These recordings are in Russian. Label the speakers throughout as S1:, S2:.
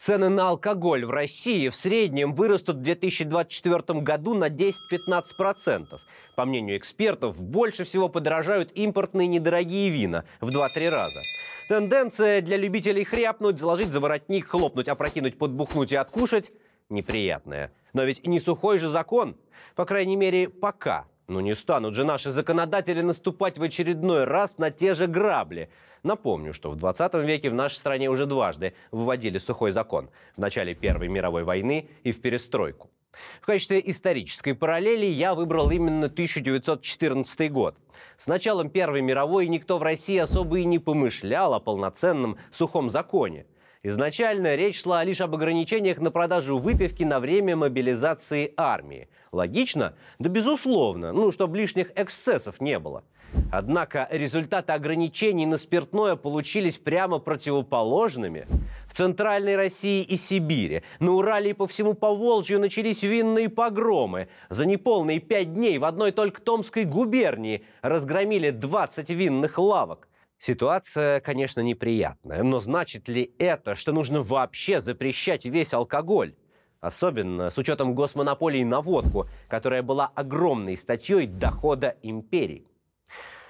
S1: Цены на алкоголь в России в среднем вырастут в 2024 году на 10-15%. По мнению экспертов, больше всего подорожают импортные недорогие вина в 2-3 раза. Тенденция для любителей хряпнуть, заложить за воротник, хлопнуть, опрокинуть, подбухнуть и откушать неприятная. Но ведь не сухой же закон, по крайней мере, пока – ну не станут же наши законодатели наступать в очередной раз на те же грабли. Напомню, что в 20 веке в нашей стране уже дважды вводили сухой закон. В начале Первой мировой войны и в перестройку. В качестве исторической параллели я выбрал именно 1914 год. С началом Первой мировой никто в России особо и не помышлял о полноценном сухом законе – Изначально речь шла лишь об ограничениях на продажу выпивки на время мобилизации армии. Логично? Да безусловно, ну, чтобы лишних эксцессов не было. Однако результаты ограничений на спиртное получились прямо противоположными. В Центральной России и Сибири, на Урале и по всему Поволжью начались винные погромы. За неполные пять дней в одной только Томской губернии разгромили 20 винных лавок. Ситуация, конечно, неприятная, но значит ли это, что нужно вообще запрещать весь алкоголь? Особенно с учетом госмонополии на водку, которая была огромной статьей дохода империи.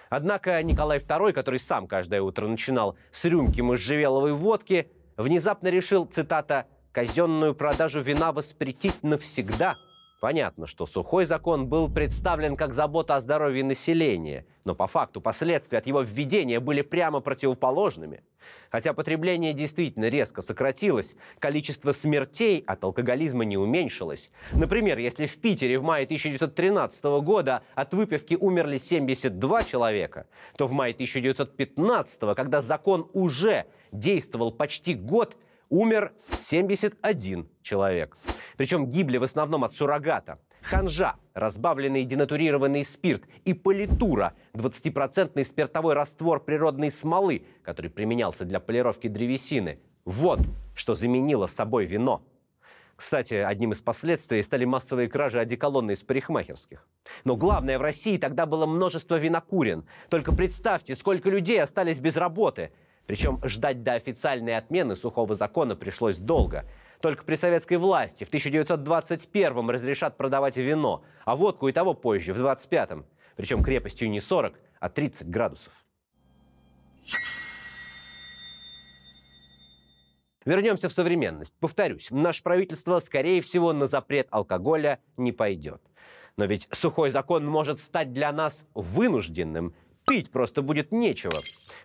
S1: Однако Николай II, который сам каждое утро начинал с рюмки можжевеловой водки, внезапно решил, цитата, «казенную продажу вина воспретить навсегда», Понятно, что сухой закон был представлен как забота о здоровье населения, но по факту последствия от его введения были прямо противоположными. Хотя потребление действительно резко сократилось, количество смертей от алкоголизма не уменьшилось. Например, если в Питере в мае 1913 года от выпивки умерли 72 человека, то в мае 1915, когда закон уже действовал почти год, умер 71 человек. Причем гибли в основном от суррогата. Ханжа, разбавленный денатурированный спирт, и политура, 20% спиртовой раствор природной смолы, который применялся для полировки древесины. Вот что заменило собой вино. Кстати, одним из последствий стали массовые кражи одеколона из парикмахерских. Но главное, в России тогда было множество винокурен. Только представьте, сколько людей остались без работы – причем ждать до официальной отмены сухого закона пришлось долго. Только при советской власти в 1921-м разрешат продавать вино, а водку и того позже, в 25-м. Причем крепостью не 40, а 30 градусов. Вернемся в современность. Повторюсь, наше правительство, скорее всего, на запрет алкоголя не пойдет. Но ведь сухой закон может стать для нас вынужденным пить просто будет нечего.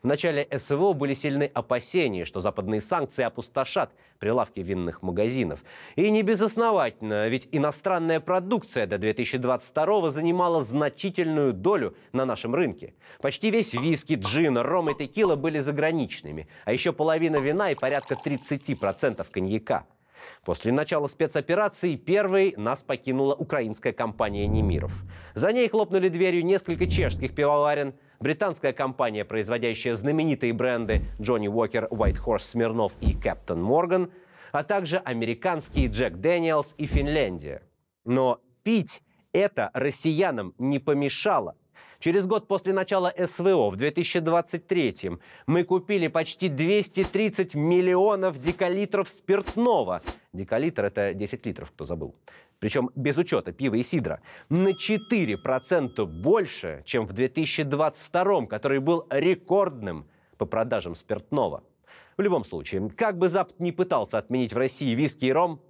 S1: В начале СВО были сильны опасения, что западные санкции опустошат прилавки винных магазинов. И не безосновательно, ведь иностранная продукция до 2022 занимала значительную долю на нашем рынке. Почти весь виски, джин, ром и текила были заграничными, а еще половина вина и порядка 30% коньяка. После начала спецоперации первой нас покинула украинская компания «Немиров». За ней хлопнули дверью несколько чешских пивоварен – Британская компания, производящая знаменитые бренды Джонни Уокер, White Horse, Смирнов и Кэптон Морган, а также американские Джек Дэниелс и Финляндия. Но пить это россиянам не помешало. Через год после начала СВО в 2023 мы купили почти 230 миллионов декалитров спиртного. Декалитр – это 10 литров, кто забыл причем без учета пива и сидра, на 4% больше, чем в 2022, который был рекордным по продажам спиртного. В любом случае, как бы Запад не пытался отменить в России виски и ром,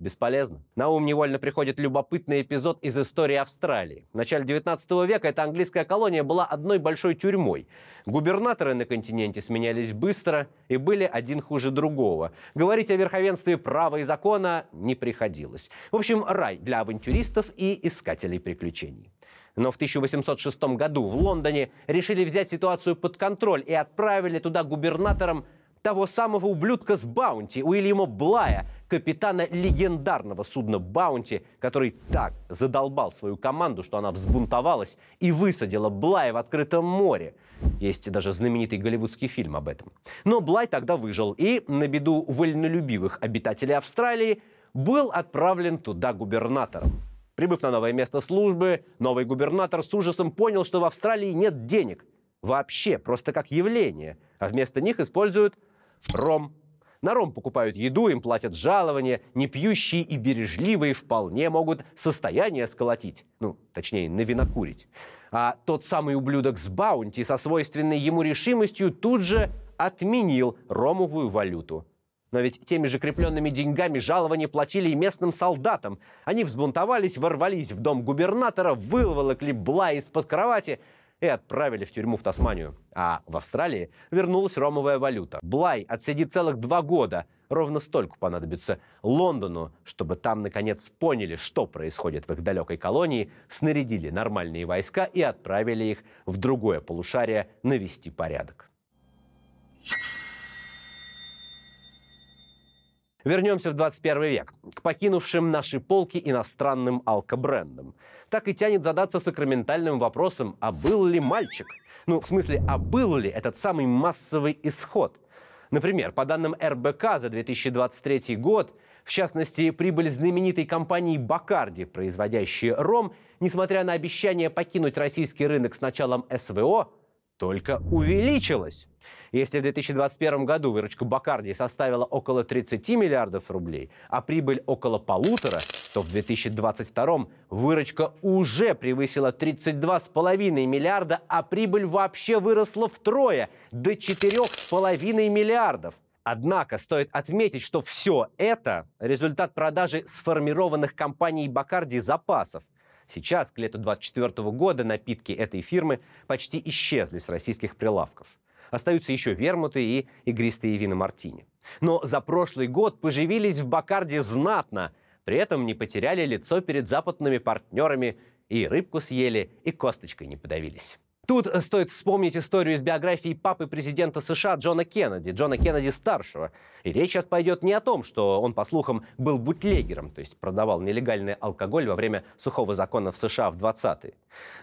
S1: Бесполезно. На ум невольно приходит любопытный эпизод из истории Австралии. В начале 19 века эта английская колония была одной большой тюрьмой. Губернаторы на континенте сменялись быстро и были один хуже другого. Говорить о верховенстве права и закона не приходилось. В общем, рай для авантюристов и искателей приключений. Но в 1806 году в Лондоне решили взять ситуацию под контроль и отправили туда губернатором того самого ублюдка с Баунти, Уильяма Блая – капитана легендарного судна «Баунти», который так задолбал свою команду, что она взбунтовалась и высадила Блая в открытом море. Есть даже знаменитый голливудский фильм об этом. Но Блай тогда выжил и, на беду вольнолюбивых обитателей Австралии, был отправлен туда губернатором. Прибыв на новое место службы, новый губернатор с ужасом понял, что в Австралии нет денег. Вообще, просто как явление. А вместо них используют ром на ром покупают еду, им платят жалования, непьющие и бережливые вполне могут состояние сколотить. Ну, точнее, на навинокурить. А тот самый ублюдок с баунти со свойственной ему решимостью тут же отменил ромовую валюту. Но ведь теми же крепленными деньгами жалования платили и местным солдатам. Они взбунтовались, ворвались в дом губернатора, выволокли Бла из-под кровати – и отправили в тюрьму в Тасманию. А в Австралии вернулась ромовая валюта. Блай отсидит целых два года. Ровно столько понадобится Лондону, чтобы там, наконец, поняли, что происходит в их далекой колонии, снарядили нормальные войска и отправили их в другое полушарие навести порядок. you Вернемся в 21 век, к покинувшим наши полки иностранным алкобрендам. Так и тянет задаться сакраментальным вопросом, а был ли мальчик? Ну, в смысле, а был ли этот самый массовый исход? Например, по данным РБК за 2023 год, в частности, прибыль знаменитой компании «Бакарди», производящей ром, несмотря на обещание покинуть российский рынок с началом СВО, только увеличилась. Если в 2021 году выручка Бакарди составила около 30 миллиардов рублей, а прибыль около полутора, то в 2022 выручка уже превысила 32,5 миллиарда, а прибыль вообще выросла втрое до 4,5 миллиардов. Однако стоит отметить, что все это – результат продажи сформированных компанией Бакарди запасов – Сейчас, к лету 2024 года, напитки этой фирмы почти исчезли с российских прилавков. Остаются еще вермуты и игристые вина мартини. Но за прошлый год поживились в Бакарде знатно, при этом не потеряли лицо перед западными партнерами и рыбку съели, и косточкой не подавились. Тут э, стоит вспомнить историю из биографии папы президента США Джона Кеннеди, Джона Кеннеди-старшего. И речь сейчас пойдет не о том, что он, по слухам, был бутлегером, то есть продавал нелегальный алкоголь во время сухого закона в США в 20-е.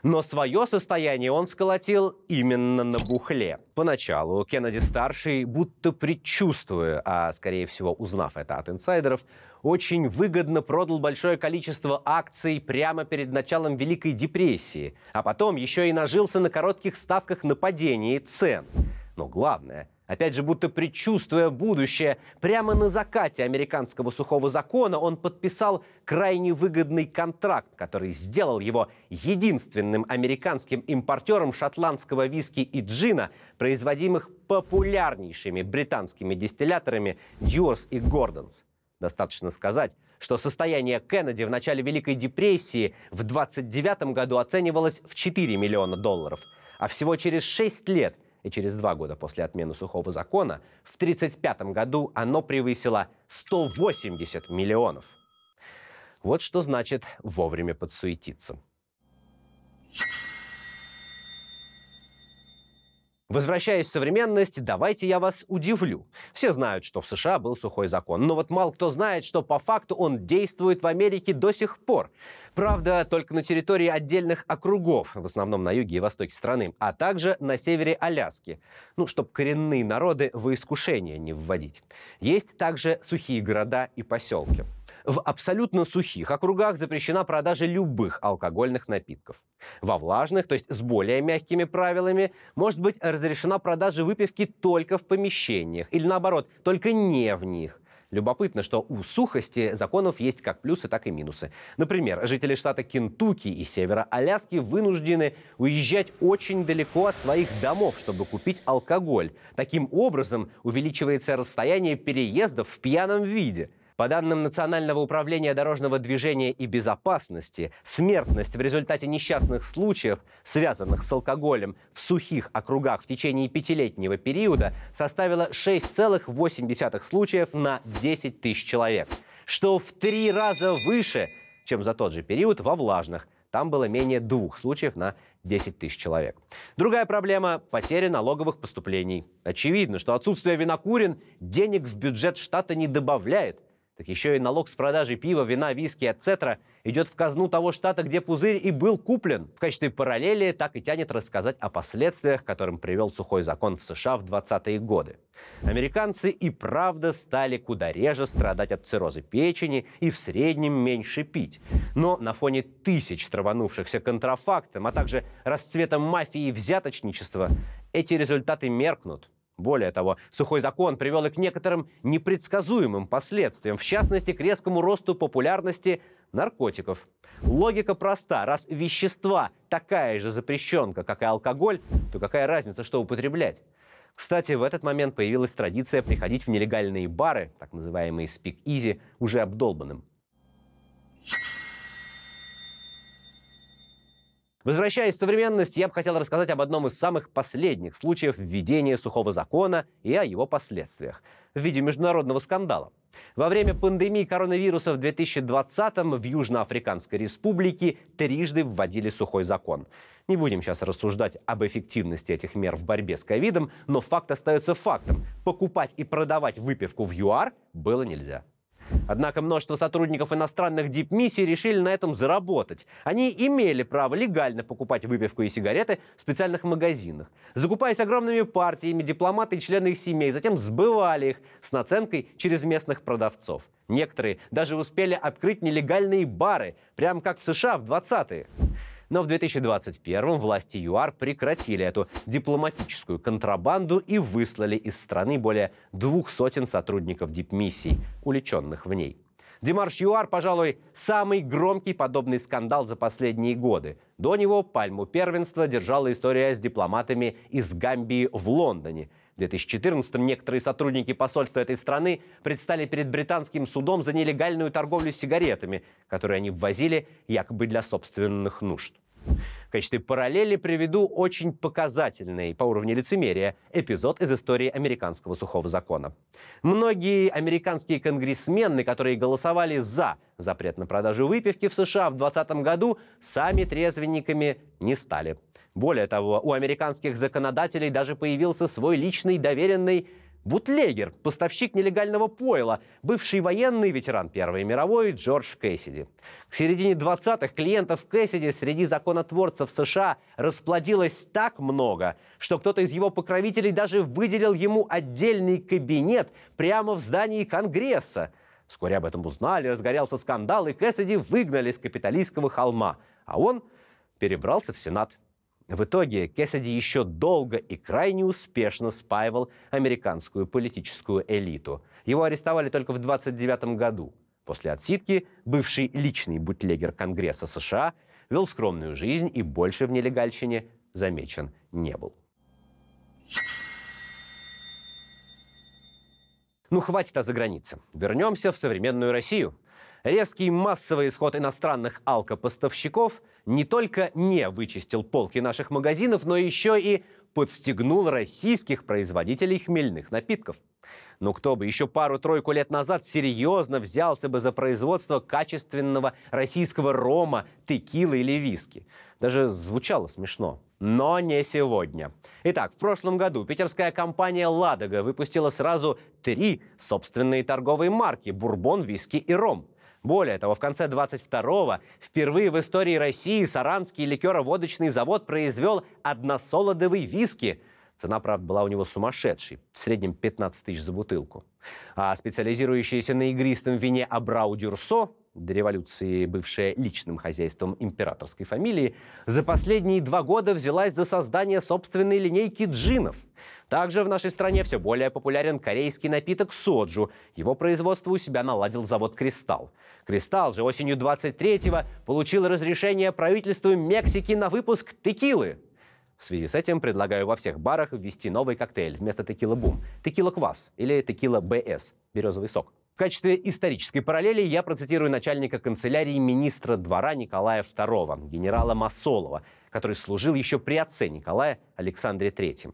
S1: Но свое состояние он сколотил именно на бухле. Поначалу Кеннеди-старший, будто предчувствуя, а скорее всего узнав это от инсайдеров, очень выгодно продал большое количество акций прямо перед началом Великой депрессии, а потом еще и нажился на коротких ставках на падении цен. Но главное, опять же, будто предчувствуя будущее, прямо на закате американского сухого закона он подписал крайне выгодный контракт, который сделал его единственным американским импортером шотландского виски и джина, производимых популярнейшими британскими дистилляторами Diors и Gordons. Достаточно сказать, что состояние Кеннеди в начале Великой депрессии в 29 году оценивалось в 4 миллиона долларов, а всего через 6 лет и через 2 года после отмены сухого закона в 1935 году оно превысило 180 миллионов. Вот что значит вовремя подсуетиться. Yeah. Возвращаясь в современность, давайте я вас удивлю. Все знают, что в США был сухой закон, но вот мало кто знает, что по факту он действует в Америке до сих пор. Правда, только на территории отдельных округов, в основном на юге и востоке страны, а также на севере Аляски. Ну, чтобы коренные народы в искушение не вводить. Есть также сухие города и поселки. В абсолютно сухих округах запрещена продажа любых алкогольных напитков. Во влажных, то есть с более мягкими правилами, может быть разрешена продажа выпивки только в помещениях или наоборот, только не в них. Любопытно, что у сухости законов есть как плюсы, так и минусы. Например, жители штата Кентукки и севера Аляски вынуждены уезжать очень далеко от своих домов, чтобы купить алкоголь. Таким образом увеличивается расстояние переездов в пьяном виде – по данным Национального управления дорожного движения и безопасности, смертность в результате несчастных случаев, связанных с алкоголем в сухих округах в течение пятилетнего периода, составила 6,8 случаев на 10 тысяч человек, что в три раза выше, чем за тот же период во влажных. Там было менее двух случаев на 10 тысяч человек. Другая проблема – потеря налоговых поступлений. Очевидно, что отсутствие винокурин денег в бюджет штата не добавляет, так еще и налог с продажи пива, вина, виски, etc. идет в казну того штата, где пузырь и был куплен. В качестве параллели так и тянет рассказать о последствиях, которым привел сухой закон в США в 20-е годы. Американцы и правда стали куда реже страдать от цирроза печени и в среднем меньше пить. Но на фоне тысяч траванувшихся контрафактом, а также расцветом мафии и взяточничества, эти результаты меркнут – более того, сухой закон привел и к некоторым непредсказуемым последствиям, в частности, к резкому росту популярности наркотиков. Логика проста. Раз вещества такая же запрещенка, как и алкоголь, то какая разница, что употреблять? Кстати, в этот момент появилась традиция приходить в нелегальные бары, так называемые спик-изи, уже обдолбанным. Возвращаясь в современность, я бы хотел рассказать об одном из самых последних случаев введения сухого закона и о его последствиях в виде международного скандала. Во время пандемии коронавируса в 2020-м в Южноафриканской республике трижды вводили сухой закон. Не будем сейчас рассуждать об эффективности этих мер в борьбе с ковидом, но факт остается фактом. Покупать и продавать выпивку в ЮАР было нельзя. Однако множество сотрудников иностранных дипмиссий решили на этом заработать. Они имели право легально покупать выпивку и сигареты в специальных магазинах. Закупаясь огромными партиями, дипломаты и члены их семей затем сбывали их с наценкой через местных продавцов. Некоторые даже успели открыть нелегальные бары, прям как в США в 20-е. Но в 2021 власти ЮАР прекратили эту дипломатическую контрабанду и выслали из страны более двух сотен сотрудников дипмиссий, увлеченных в ней. Демарш ЮАР, пожалуй, самый громкий подобный скандал за последние годы. До него пальму первенства держала история с дипломатами из Гамбии в Лондоне – в 2014-м некоторые сотрудники посольства этой страны предстали перед британским судом за нелегальную торговлю сигаретами, которые они ввозили якобы для собственных нужд. В качестве параллели приведу очень показательный по уровню лицемерия эпизод из истории американского сухого закона. Многие американские конгрессмены, которые голосовали за запрет на продажу выпивки в США в 2020 году, сами трезвенниками не стали. Более того, у американских законодателей даже появился свой личный доверенный бутлегер, поставщик нелегального пойла, бывший военный ветеран Первой мировой Джордж Кэссиди. К середине 20-х клиентов Кэссиди среди законотворцев США расплодилось так много, что кто-то из его покровителей даже выделил ему отдельный кабинет прямо в здании Конгресса. Вскоре об этом узнали, разгорелся скандал, и Кэссиди выгнали с капиталистского холма, а он перебрался в Сенат в итоге Кессиди еще долго и крайне успешно спаивал американскую политическую элиту. Его арестовали только в 29 году. После отсидки бывший личный бутлегер Конгресса США вел скромную жизнь и больше в нелегальщине замечен не был. Ну хватит о загранице. Вернемся в современную Россию. Резкий массовый исход иностранных алкопоставщиков не только не вычистил полки наших магазинов, но еще и подстегнул российских производителей хмельных напитков. Но кто бы еще пару-тройку лет назад серьезно взялся бы за производство качественного российского рома, текилы или виски? Даже звучало смешно. Но не сегодня. Итак, в прошлом году питерская компания «Ладога» выпустила сразу три собственные торговые марки – бурбон, виски и ром – более того, в конце 22-го впервые в истории России Саранский ликероводочный завод произвел односолодовый виски – Цена, правда, была у него сумасшедшей, в среднем 15 тысяч за бутылку. А специализирующаяся на игристом вине Абрау Дюрсо, до революции бывшая личным хозяйством императорской фамилии, за последние два года взялась за создание собственной линейки джинов. Также в нашей стране все более популярен корейский напиток соджу. Его производство у себя наладил завод «Кристалл». «Кристалл» же осенью 23-го получил разрешение правительству Мексики на выпуск текилы. В связи с этим предлагаю во всех барах ввести новый коктейль вместо текила бум. Текила квас или текила БС, березовый сок. В качестве исторической параллели я процитирую начальника канцелярии министра двора Николая II, генерала Масолова, который служил еще при отце Николая Александре III.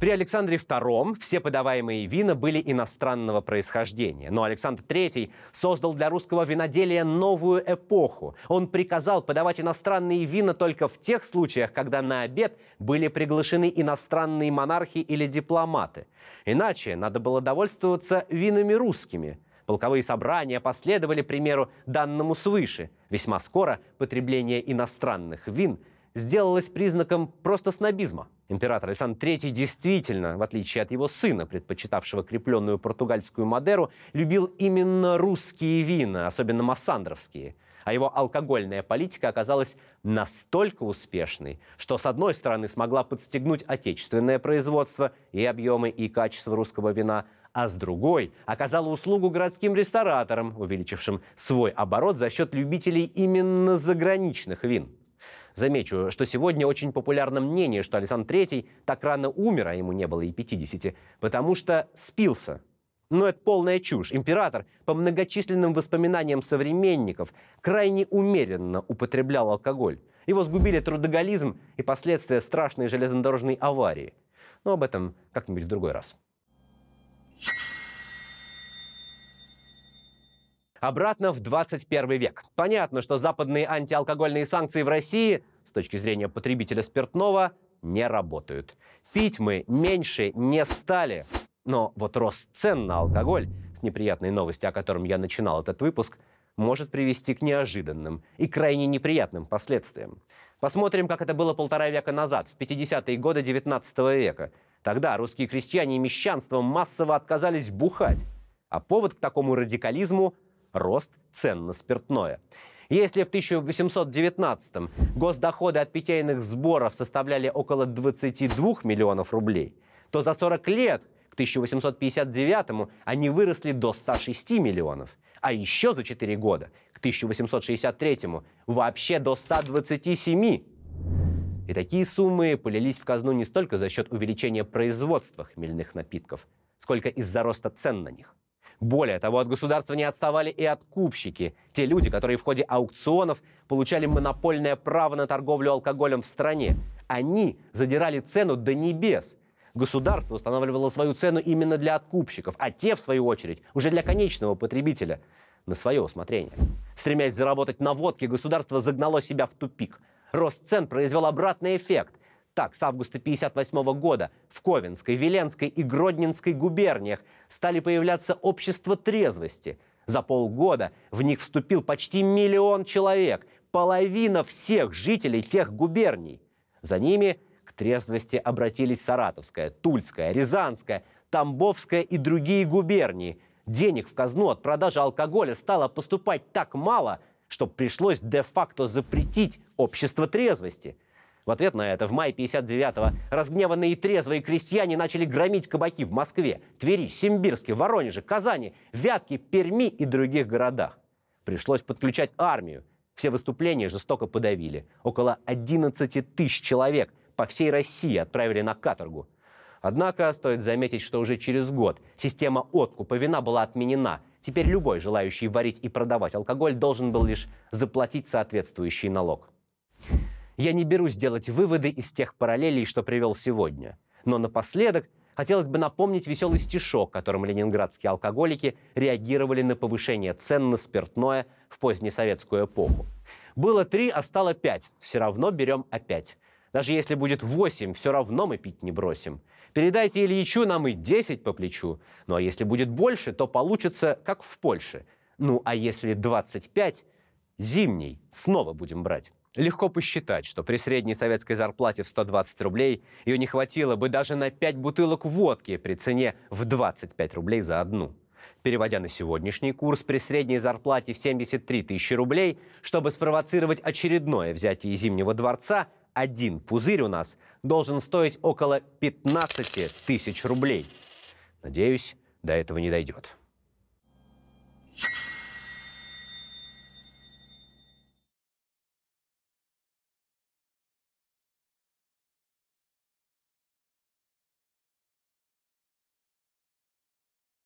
S1: При Александре II все подаваемые вина были иностранного происхождения, но Александр III создал для русского виноделия новую эпоху. Он приказал подавать иностранные вина только в тех случаях, когда на обед были приглашены иностранные монархи или дипломаты. Иначе надо было довольствоваться винами русскими. Полковые собрания последовали примеру данному свыше. Весьма скоро потребление иностранных вин – сделалось признаком просто снобизма. Император Александр III действительно, в отличие от его сына, предпочитавшего крепленную португальскую Мадеру, любил именно русские вина, особенно массандровские. А его алкогольная политика оказалась настолько успешной, что с одной стороны смогла подстегнуть отечественное производство и объемы, и качество русского вина, а с другой оказала услугу городским рестораторам, увеличившим свой оборот за счет любителей именно заграничных вин. Замечу, что сегодня очень популярно мнение, что Александр III так рано умер, а ему не было и 50, потому что спился. Но это полная чушь. Император, по многочисленным воспоминаниям современников, крайне умеренно употреблял алкоголь. Его сгубили трудоголизм и последствия страшной железнодорожной аварии. Но об этом как-нибудь в другой раз. you обратно в 21 век. Понятно, что западные антиалкогольные санкции в России с точки зрения потребителя спиртного не работают. Пить мы меньше не стали. Но вот рост цен на алкоголь, с неприятной новостью, о котором я начинал этот выпуск, может привести к неожиданным и крайне неприятным последствиям. Посмотрим, как это было полтора века назад, в 50-е годы 19 века. Тогда русские крестьяне и мещанство массово отказались бухать. А повод к такому радикализму рост цен на спиртное. Если в 1819-м госдоходы от питейных сборов составляли около 22 миллионов рублей, то за 40 лет к 1859 они выросли до 106 миллионов, а еще за 4 года к 1863 вообще до 127. И такие суммы полились в казну не столько за счет увеличения производства хмельных напитков, сколько из-за роста цен на них. Более того, от государства не отставали и откупщики, те люди, которые в ходе аукционов получали монопольное право на торговлю алкоголем в стране. Они задирали цену до небес. Государство устанавливало свою цену именно для откупщиков, а те, в свою очередь, уже для конечного потребителя на свое усмотрение. Стремясь заработать на водке, государство загнало себя в тупик. Рост цен произвел обратный эффект. Так, с августа 1958 года в Ковенской, Веленской и Гродненской губерниях стали появляться общества трезвости. За полгода в них вступил почти миллион человек, половина всех жителей тех губерний. За ними к трезвости обратились Саратовская, Тульская, Рязанская, Тамбовская и другие губернии. Денег в казну от продажи алкоголя стало поступать так мало, что пришлось де-факто запретить общество трезвости – в ответ на это в мае 59-го разгневанные и трезвые крестьяне начали громить кабаки в Москве, Твери, Симбирске, Воронеже, Казани, Вятке, Перми и других городах. Пришлось подключать армию. Все выступления жестоко подавили. Около 11 тысяч человек по всей России отправили на каторгу. Однако стоит заметить, что уже через год система откупа вина была отменена. Теперь любой желающий варить и продавать алкоголь должен был лишь заплатить соответствующий налог. Я не берусь делать выводы из тех параллелей, что привел сегодня. Но напоследок хотелось бы напомнить веселый стишок, которым ленинградские алкоголики реагировали на повышение цен на спиртное в позднесоветскую эпоху. Было три, а стало пять. Все равно берем опять. Даже если будет восемь, все равно мы пить не бросим. Передайте Ильичу, нам и десять по плечу. Ну а если будет больше, то получится, как в Польше. Ну а если двадцать пять, зимний, снова будем брать. Легко посчитать, что при средней советской зарплате в 120 рублей ее не хватило бы даже на 5 бутылок водки при цене в 25 рублей за одну. Переводя на сегодняшний курс, при средней зарплате в 73 тысячи рублей, чтобы спровоцировать очередное взятие Зимнего дворца, один пузырь у нас должен стоить около 15 тысяч рублей. Надеюсь, до этого не дойдет. Yeah.